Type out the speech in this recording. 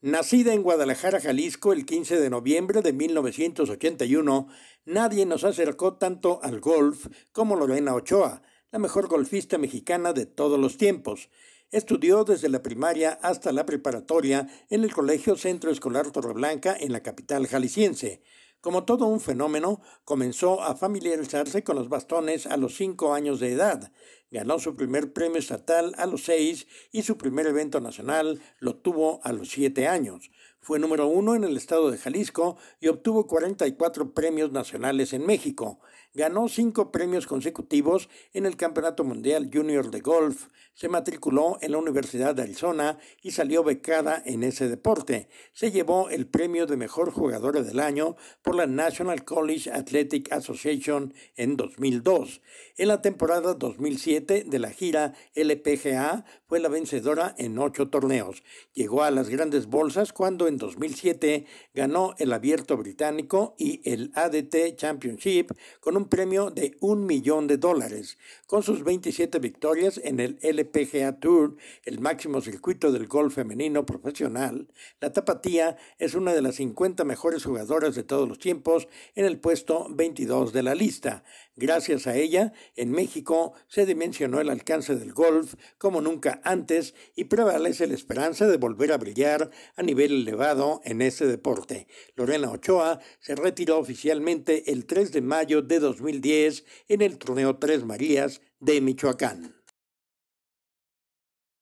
Nacida en Guadalajara, Jalisco, el 15 de noviembre de 1981, nadie nos acercó tanto al golf como Lorena Ochoa, la mejor golfista mexicana de todos los tiempos. Estudió desde la primaria hasta la preparatoria en el Colegio Centro Escolar Torreblanca en la capital jalisciense. Como todo un fenómeno, comenzó a familiarizarse con los bastones a los cinco años de edad. Ganó su primer premio estatal a los seis y su primer evento nacional lo tuvo a los siete años. Fue número uno en el estado de Jalisco y obtuvo 44 premios nacionales en México. Ganó cinco premios consecutivos en el Campeonato Mundial Junior de Golf. Se matriculó en la Universidad de Arizona y salió becada en ese deporte. Se llevó el premio de mejor jugadora del año por la National College Athletic Association en 2002. En la temporada 2007, de la gira LPGA fue la vencedora en ocho torneos. Llegó a las grandes bolsas cuando en 2007 ganó el Abierto Británico y el ADT Championship con un premio de un millón de dólares. Con sus 27 victorias en el LPGA Tour, el máximo circuito del golf femenino profesional, la tapatía es una de las 50 mejores jugadoras de todos los tiempos en el puesto 22 de la lista. Gracias a ella, en México se dimensionó el alcance del golf como nunca antes y prevalece la esperanza de volver a brillar a nivel elevado en este deporte. Lorena Ochoa se retiró oficialmente el 3 de mayo de 2010 en el torneo Tres Marías de Michoacán.